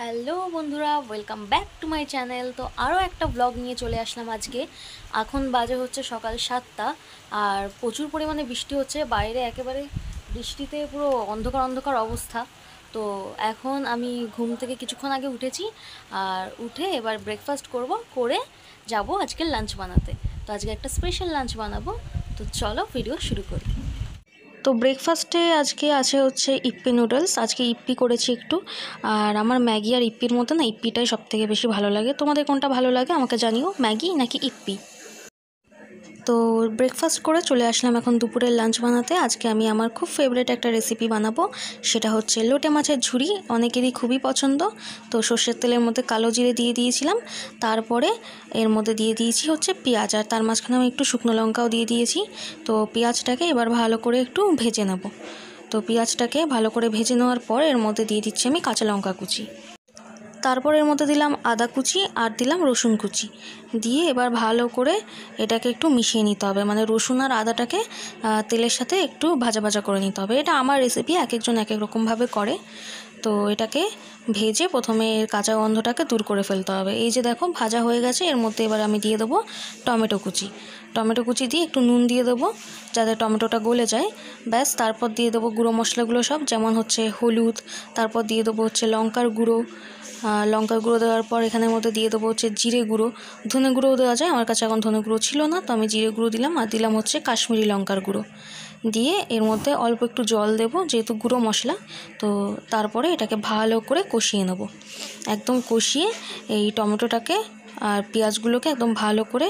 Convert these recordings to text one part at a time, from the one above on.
Hello বন্ধুরা welcome back to my channel তো আরও একটা ব্লগ নিয়ে চলে আসলাম আজকে এখন বাজে হচ্ছে সকাল সাতটা আর প্রচুর পরিমাণে বৃষ্টি হচ্ছে বাইরে একেবারে বৃষ্টিতে পুরো অন্ধকার অন্ধকার অবস্থা তো এখন আমি ঘুম থেকে কিছুক্ষণ আগে উঠেছি আর উঠে এবার ব্রেকফাস্ট করব করে যাব আজকে লাঞ্চ বানাতে তো আজকে একটা স্পেশাল লাঞ্চ বানাবো তো চলো ভিডিও শুরু করি তো ব্রেকফাস্টে আজকে আছে হচ্ছে ইপ্পি নুডলস আজকে ইপ্পি করেছি একটু আর আমার ম্যাগি আর ইপ্পির মতো না ইপ্পিটাই সবথেকে বেশি ভালো লাগে তোমাদের কোনটা ভালো লাগে আমাকে জানিও ম্যাগি নাকি ইপ্পি তো ব্রেকফাস্ট করে চলে আসলাম এখন দুপুরের লাঞ্চ বানাতে আজকে আমি আমার খুব ফেভারেট একটা রেসিপি বানাবো সেটা হচ্ছে লোটে মাছের ঝুড়ি অনেকেরই খুবই পছন্দ তো সর্ষের তেলের মধ্যে কালো জিরে দিয়ে দিয়েছিলাম তারপরে এর মধ্যে দিয়ে দিয়েছি হচ্ছে পেঁয়াজ আর তার মাঝখানে আমি একটু শুকনো লঙ্কাও দিয়ে দিয়েছি তো পেঁয়াজটাকে এবার ভালো করে একটু ভেজে নেব তো পেঁয়াজটাকে ভালো করে ভেজে নেওয়ার পর এর মধ্যে দিয়ে দিচ্ছি আমি কাঁচা লঙ্কা কুচি তারপর এর মধ্যে দিলাম আদা কুচি আর দিলাম রসুন কুচি দিয়ে এবার ভালো করে এটাকে একটু মিশিয়ে নিতে হবে মানে রসুন আর আদাটাকে তেলের সাথে একটু ভাজা ভাজা করে নিতে হবে এটা আমার রেসিপি এক একজন এক এক রকমভাবে করে তো এটাকে ভেজে প্রথমে এর কাঁচা গন্ধটাকে দূর করে ফেলতে হবে এই যে দেখো ভাজা হয়ে গেছে এর মধ্যে এবার আমি দিয়ে দেবো টমেটো কুচি টমেটো কুচি দিয়ে একটু নুন দিয়ে দেবো যাতে টমেটোটা গলে যায় ব্যাস তারপর দিয়ে দেবো গুঁড়ো মশলাগুলো সব যেমন হচ্ছে হলুদ তারপর দিয়ে দেবো হচ্ছে লঙ্কার গুঁড়ো লঙ্কার গুঁড়ো দেওয়ার পর এখানের মধ্যে দিয়ে দেবো হচ্ছে জিরে গুঁড়ো ধনে গুঁড়োও দেওয়া যায় আমার কাছে এখন ধনে গুঁড়ো ছিল না তো আমি জিরে গুঁড়ো দিলাম আর দিলাম হচ্ছে কাশ্মীরি লঙ্কার গুঁড়ো দিয়ে এর মধ্যে অল্প একটু জল দেব যেহেতু গুঁড়ো মশলা তো তারপরে এটাকে ভালো করে কষিয়ে নেব একদম কষিয়ে এই টমেটোটাকে আর পেঁয়াজগুলোকে একদম ভালো করে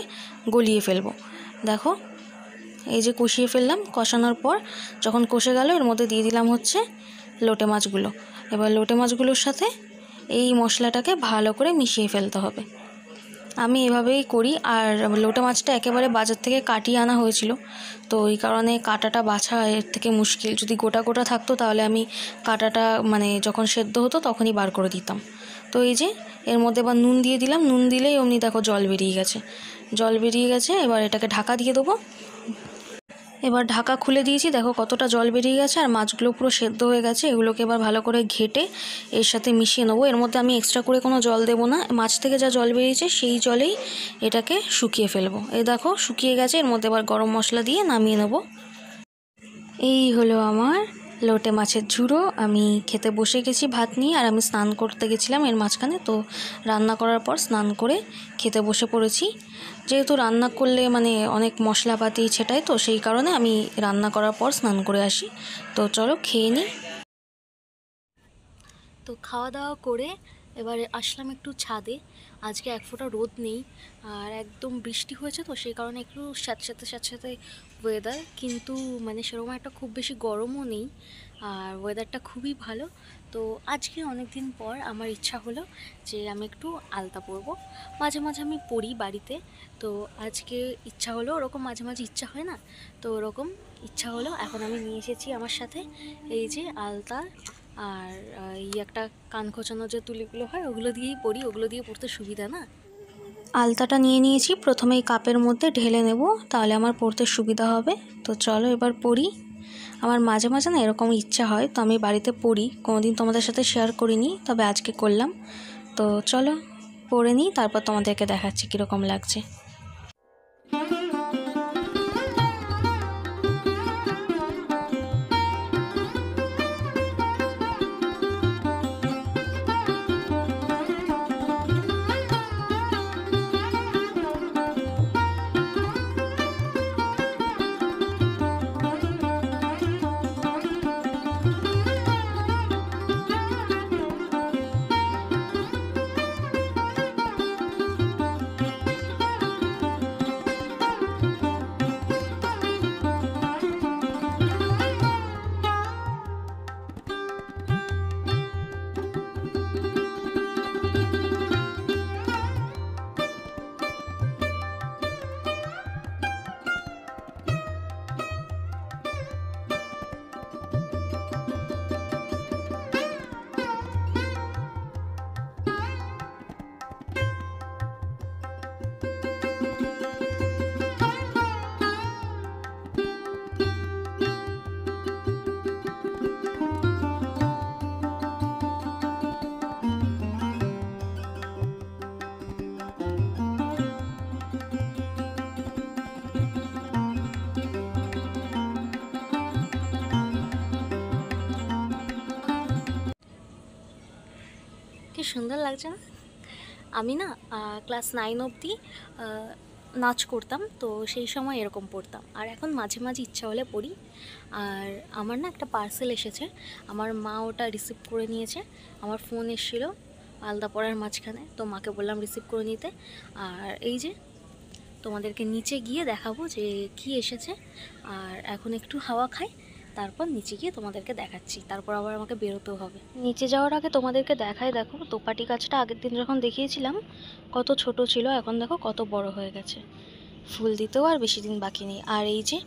গলিয়ে ফেলবো দেখো এই যে কষিয়ে ফেললাম কষানোর পর যখন কষে গেল এর মধ্যে দিয়ে দিলাম হচ্ছে লোটে মাছগুলো এবার লোটে মাছগুলোর সাথে এই মশলাটাকে ভালো করে মিশিয়ে ফেলতে হবে আমি এভাবেই করি আর লোটা মাছটা একেবারে বাজার থেকে কাটিয়ে আনা হয়েছিল তো ওই কারণে কাটাটা বাছা এর থেকে মুশকিল যদি গোটা গোটা থাকতো তাহলে আমি কাটাটা মানে যখন সেদ্ধ হতো তখনই বার করে দিতাম তো এই যে এর মধ্যে এবার নুন দিয়ে দিলাম নুন দিলেই অমনি দেখো জল বেরিয়ে গেছে জল বেরিয়ে গেছে এবার এটাকে ঢাকা দিয়ে দেবো এবার ঢাকা খুলে দিয়েছি দেখো কতটা জল বেরিয়ে গেছে আর মাছগুলো পুরো সেদ্ধ হয়ে গেছে এগুলোকে এবার ভালো করে ঘেটে এর সাথে মিশিয়ে নেবো এর মধ্যে আমি এক্সট্রা করে কোনো জল দেব না মাছ থেকে যা জল বেরিয়েছে সেই জলেই এটাকে শুকিয়ে ফেলবো এ দেখো শুকিয়ে গেছে এর মধ্যে এবার গরম মশলা দিয়ে নামিয়ে নেবো এই হলো আমার লোটে মাছের ঝুড়ো আমি খেতে বসে গেছি ভাত নিয়ে আর আমি স্নান করতে গেছিলাম এর মাঝখানে তো রান্না করার পর স্নান করে খেতে বসে পড়েছি যেহেতু রান্না করলে মানে অনেক মশলাপাতি ছেটাই তো সেই কারণে আমি রান্না করার পর স্নান করে আসি তো চলো খেয়ে নিই তো খাওয়া দাওয়া করে এবারে আসলাম একটু ছাদে আজকে এক ফোঁটা রোদ নেই আর একদম বৃষ্টি হয়েছে তো সেই কারণে একটু স্যাঁতস্যাঁতে স্যাঁতস্যাঁতে ওয়েদার কিন্তু মানে সেরকম একটা খুব বেশি গরমও নেই আর ওয়েদারটা খুবই ভালো তো আজকে অনেক দিন পর আমার ইচ্ছা হলো যে আমি একটু আলতা পরবো মাঝে মাঝে আমি পড়ি বাড়িতে তো আজকে ইচ্ছা হলো ওরকম মাঝে মাঝে ইচ্ছা হয় না তো ওরকম ইচ্ছা হলো এখন আমি নিয়ে এসেছি আমার সাথে এই যে আলতা আর এই একটা কান খোঁচানো যে তুলিগুলো হয় ওগুলো দিয়েই পড়ি ওগুলো দিয়ে পড়তে সুবিধা না আলতাটা নিয়ে নিয়েছি প্রথমে এই কাপের মধ্যে ঢেলে নেব তাহলে আমার পড়তে সুবিধা হবে তো চলো এবার পড়ি আমার মাঝে মাঝে না এরকম ইচ্ছা হয় তো আমি বাড়িতে পড়ি কোনোদিন তোমাদের সাথে শেয়ার করিনি তবে আজকে করলাম তো চলো পড়ে নিই তারপর তোমাদেরকে দেখাচ্ছি কীরকম লাগছে সুন্দর লাগছে না আমি না ক্লাস নাইন অবধি নাচ করতাম তো সেই সময় এরকম পড়তাম আর এখন মাঝে মাঝে ইচ্ছা হলে পড়ি আর আমার না একটা পার্সেল এসেছে আমার মা ওটা রিসিভ করে নিয়েছে আমার ফোন এসেছিলো আলদা পড়ার মাঝখানে তো মাকে বললাম রিসিভ করে নিতে আর এই যে তোমাদেরকে নিচে গিয়ে দেখাবো যে কি এসেছে আর এখন একটু হাওয়া খাই তারপর নিচে গিয়ে তোমাদেরকে দেখাচ্ছি তারপর আবার আমাকে বেরোতেও হবে নিচে যাওয়ার আগে তোমাদেরকে দেখাই দেখো তোপাটি গাছটা আগের দিন যখন দেখিয়েছিলাম কত ছোট ছিল এখন দেখো কত বড় হয়ে গেছে ফুল দিতেও আর বেশি দিন বাকি নেই আর এই যে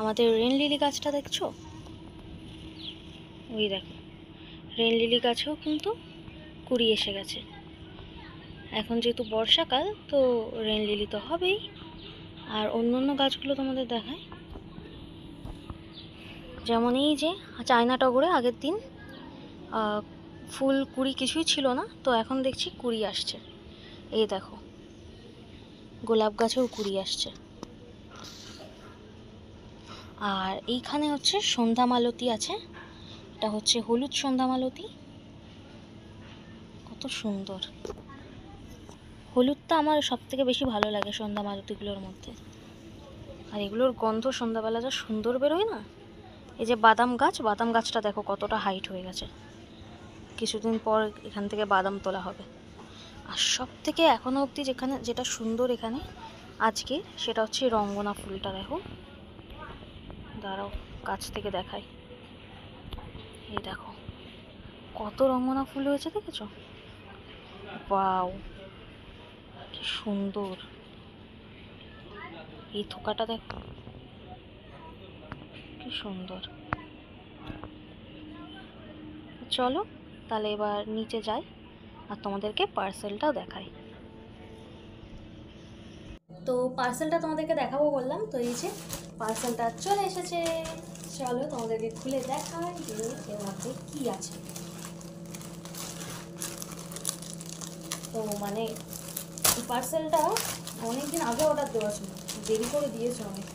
আমাদের রেন লিলি গাছটা দেখছো ওই দেখো রেন লিলি গাছেও কিন্তু কুড়ি এসে গেছে এখন যেহেতু বর্ষাকাল তো রেন লিলি তো হবেই আর অন্য অন্য গাছগুলো তোমাদের দেখায় যেমন এই যে চায়না টগরে আগের দিন ফুল কুড়ি কিছুই ছিল না তো এখন দেখছি কুড়ি আসছে এই দেখো গোলাপ গাছেও কুড়ি আসছে আর এইখানে হচ্ছে সন্ধ্যা মালতি আছে এটা হচ্ছে হলুদ সন্ধ্যা মালতি কত সুন্দর হলুদটা আমার সব থেকে বেশি ভালো লাগে সন্ধ্যা মালতিগুলোর মধ্যে আর এগুলোর গন্ধ সন্ধ্যাবেলা যা সুন্দর বেরোয় না এই যে বাদাম গাছ বাদাম গাছটা দেখো কতটা হাইট হয়ে গেছে কিছুদিন পর এখান থেকে বাদাম তোলা হবে আর সব থেকে এখনও অবধি যেখানে যেটা সুন্দর এখানে আজকে সেটা হচ্ছে রঙ্গনা ফুলটা দেখো দাঁড়াও কাছ থেকে দেখাই এই দেখো কত রঙ্গনা ফুল হয়েছে দেখেছ বাউ কি সুন্দর এই থোকাটা দেখো কি সুন্দর চলো তাহলে এবার নিচে যাই আর তোমাদেরকে পার্সেলটাও দেখাই তো পার্সেলটা তোমাদেরকে দেখাবো বললাম তো এই যে পার্সেলটা চলে এসেছে চলো তোমাদেরকে খুলে দেখাই যে এর মধ্যে কী আছে তো মানে পার্সেলটা অনেকদিন আগে অর্ডার দেওয়া ছিল দেরি করে দিয়েছে অনেক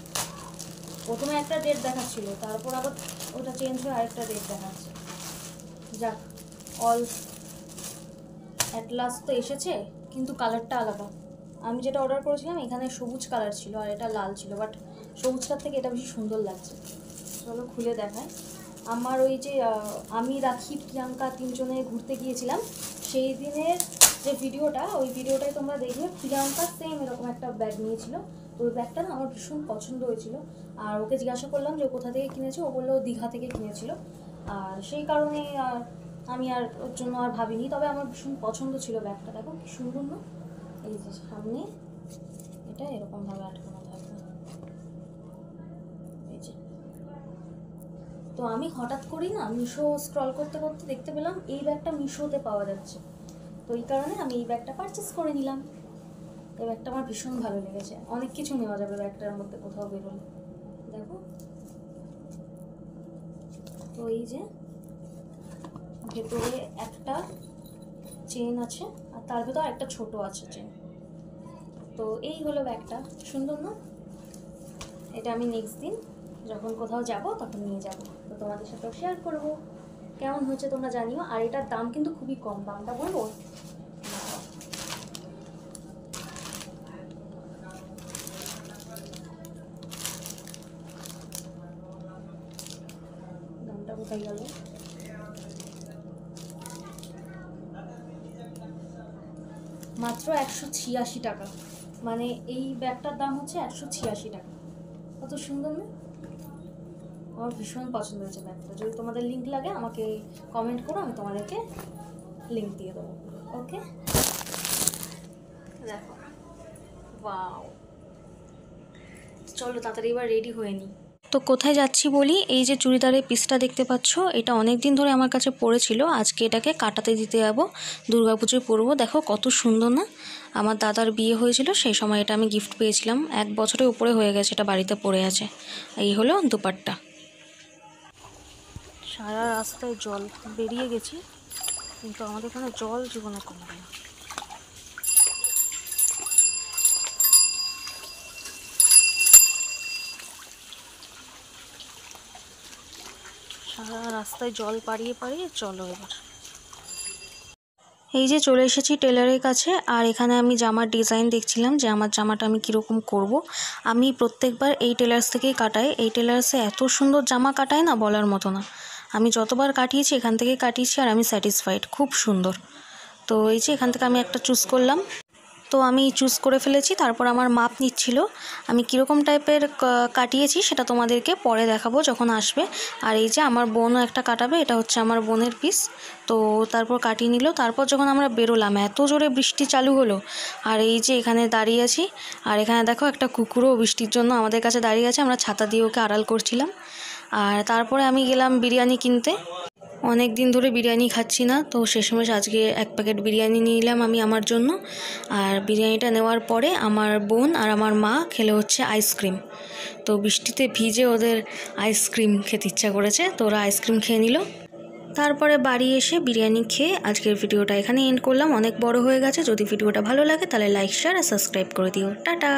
প্রথমে একটা ডেট দেখাচ্ছিল তারপর আবার ওটা চেঞ্জ হয়ে আরেকটা ডেট দেখাচ্ছে যাক অল অ্যাট লাস্ট তো এসেছে কিন্তু কালারটা আলাদা আমি যেটা অর্ডার করেছিলাম এখানে সবুজ কালার ছিল আর এটা লাল ছিল বাট সবুজটার থেকে এটা বেশি সুন্দর লাগছে চলো খুলে দেখায় আমার ওই যে আমি রাখি প্রিয়াঙ্কা তিনজনে ঘুরতে গিয়েছিলাম সেই দিনের যে ভিডিওটা ওই ভিডিওটাই তোমরা দেখবে প্রিয়াঙ্কা সেম এরকম একটা ব্যাগ নিয়েছিল তো ব্যাগটা না আমার ভীষণ পছন্দ হয়েছিল আর ওকে জিজ্ঞাসা করলাম যে কোথা থেকে কিনেছে ও বললো দীঘা থেকে কিনেছিল আর সেই কারণে আর আমি আর ওর জন্য আর ভাবিনি তবে আমার ভীষণ পছন্দ ছিল ব্যাগটা দেখো কি সুন্দর না এই যে সামনে এটা এরকমভাবে আটকানো থাকবে এই যে তো আমি হঠাৎ করেই না মিশো স্ক্রল করতে করতে দেখতে পেলাম এই ব্যাগটা মিশোতে পাওয়া যাচ্ছে তো এই কারণে আমি এই ব্যাগটা পারচেস করে নিলাম এই ব্যাগটা আমার ভীষণ ভালো লেগেছে অনেক কিছু নেওয়া যাবে ব্যাগটার মধ্যে কোথাও বেরোলে দেখো তো এই যে ভেতরে একটা চেন আছে আর তার ভেতর একটা ছোট আছে চেন তো এই হলো ব্যাগটা সুন্দর না এটা আমি নেক্সট দিন যখন কোথাও যাব তখন নিয়ে যাব তো তোমাদের সাথেও শেয়ার করব কেমন হয়েছে তোমরা জানিও আর এটার দাম কিন্তু খুবই কম দামটা বলবো মাত্র একশো ছিয়াশি টাকা মানে এই ব্যাগটার দাম হচ্ছে একশো ছিয়াশি টাকা কত সুন্দর না আমার ভীষণ পছন্দ হয়েছে ব্যাগটা যদি তোমাদের লিঙ্ক লাগে আমাকে কমেন্ট করো আমি তোমাদেরকে লিঙ্ক দিয়ে দেবো ওকে দেখো বা চলো তাড়াতাড়ি এবার রেডি হয়ে নিই তো কোথায় যাচ্ছি বলি এই যে চুড়িদারের পিসটা দেখতে পাচ্ছ এটা অনেক দিন ধরে আমার কাছে পড়েছিল আজকে এটাকে কাটাতে দিতে যাবো পুজোয় পরবো দেখো কত সুন্দর না আমার দাদার বিয়ে হয়েছিল সেই সময় এটা আমি গিফট পেয়েছিলাম এক বছরের উপরে হয়ে গেছে এটা বাড়িতে পড়ে আছে এই হলো দুপাট্টা সারা রাস্তায় জল বেরিয়ে গেছে কিন্তু আমাদের এখানে জল জীবনে কম না রাস্তায় জল পাড়িয়ে পাড়িয়ে চলো এবার এই যে চলে এসেছি টেলারের কাছে আর এখানে আমি জামার ডিজাইন দেখছিলাম যে আমার জামাটা আমি কীরকম করব। আমি প্রত্যেকবার এই টেলার্স থেকেই কাটাই এই টেলার্সে এত সুন্দর জামা কাটায় না বলার মতো না আমি যতবার কাটিয়েছি এখান থেকে কাটিয়েছি আর আমি স্যাটিসফাইড খুব সুন্দর তো এই যে এখান থেকে আমি একটা চুজ করলাম তো আমি চুজ করে ফেলেছি তারপর আমার মাপ নিচ্ছিল আমি কীরকম টাইপের কাটিয়েছি সেটা তোমাদেরকে পরে দেখাবো যখন আসবে আর এই যে আমার বোনও একটা কাটাবে এটা হচ্ছে আমার বোনের পিস তো তারপর কাটিয়ে নিল তারপর যখন আমরা বেরোলাম এত জোরে বৃষ্টি চালু হলো আর এই যে এখানে দাঁড়িয়ে আছি আর এখানে দেখো একটা কুকুরও বৃষ্টির জন্য আমাদের কাছে দাঁড়িয়ে আছে আমরা ছাতা দিয়ে ওকে আড়াল করছিলাম আর তারপরে আমি গেলাম বিরিয়ানি কিনতে অনেক দিন ধরে বিরিয়ানি খাচ্ছি না তো সময় আজকে এক প্যাকেট বিরিয়ানি নিলাম আমি আমার জন্য আর বিরিয়ানিটা নেওয়ার পরে আমার বোন আর আমার মা খেলে হচ্ছে আইসক্রিম তো বৃষ্টিতে ভিজে ওদের আইসক্রিম খেতে ইচ্ছা করেছে তো ওরা আইসক্রিম খেয়ে নিল তারপরে বাড়ি এসে বিরিয়ানি খেয়ে আজকের ভিডিওটা এখানে এন্ড করলাম অনেক বড় হয়ে গেছে যদি ভিডিওটা ভালো লাগে তাহলে লাইক শেয়ার আর সাবস্ক্রাইব করে দিও টাটা